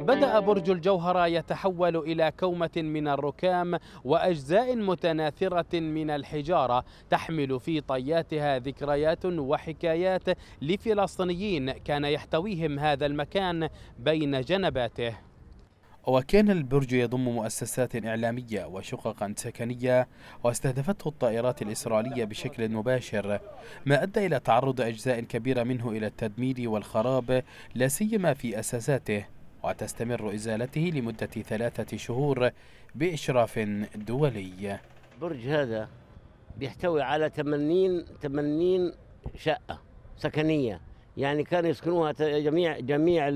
بدأ برج الجوهرة يتحول إلى كومة من الركام وأجزاء متناثرة من الحجارة تحمل في طياتها ذكريات وحكايات لفلسطينيين كان يحتويهم هذا المكان بين جنباته وكان البرج يضم مؤسسات إعلامية وشققا سكنية واستهدفته الطائرات الإسرائيلية بشكل مباشر ما أدى إلى تعرض أجزاء كبيرة منه إلى التدمير والخراب لا سيما في أساساته وتستمر إزالته لمدة ثلاثة شهور بإشراف دولي برج هذا بيحتوي على 80 80 شقة سكنية يعني كانوا يسكنوها جميع جميع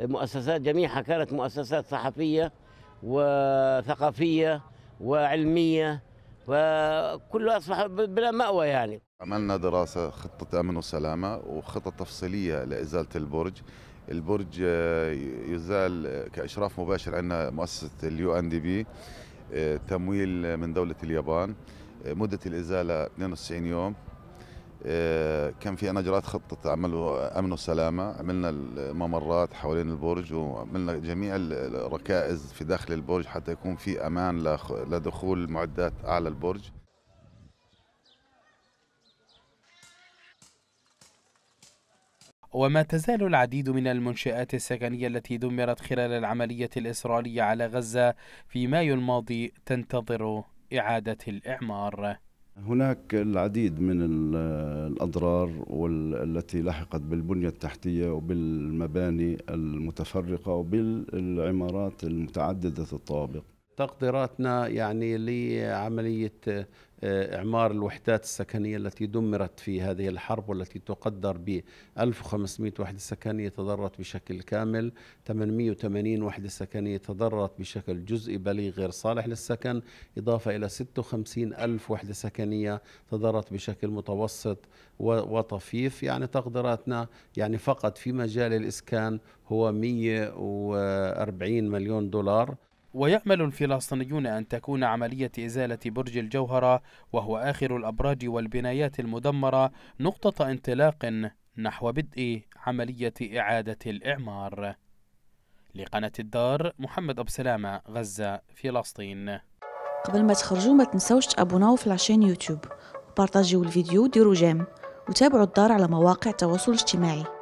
مؤسسات جميعها كانت مؤسسات صحفية وثقافية وعلمية فكله أصبح بلا مأوى يعني عملنا دراسة خطة أمن وسلامة وخطة تفصيلية لإزالة البرج البرج آه، يزال آه، كإشراف مباشر عندنا مؤسسة اليو أن دي بي آه، تمويل من دولة اليابان مدة الإزالة 92 يوم آه، كان في نجرات خطه عملوا امن وسلامه عملنا الممرات حوالين البرج وعملنا جميع الركائز في داخل البرج حتى يكون في امان لدخول معدات اعلى البرج وما تزال العديد من المنشآت السكنية التي دمرت خلال العملية الإسرائيلية على غزة في مايو الماضي تنتظر إعادة الإعمار هناك العديد من الأضرار التي لحقت بالبنية التحتية وبالمباني المتفرقة وبالعمارات المتعددة الطوابق تقديراتنا يعني لعملية آه، إعمار الوحدات السكنية التي دمرت في هذه الحرب والتي تقدر ب 1500 وحدة سكنية تضررت بشكل كامل 880 وحدة سكنية تضررت بشكل جزئي بليغ غير صالح للسكن إضافة إلى 56 ألف وحدة سكنية تضررت بشكل متوسط وطفيف يعني تقديراتنا يعني فقط في مجال الإسكان هو 140 مليون دولار ويأمل الفلسطينيون أن تكون عملية إزالة برج الجوهرة وهو آخر الأبراج والبنايات المدمرة نقطة انطلاق نحو بدء عملية إعادة الإعمار لقناة الدار محمد أبو سلامة غزة فلسطين قبل ما تخرجوا ما تنسوش تابوناو في العشان يوتيوب وبارطاجيو الفيديو وديروا جيم وتابعوا الدار على مواقع التواصل الاجتماعي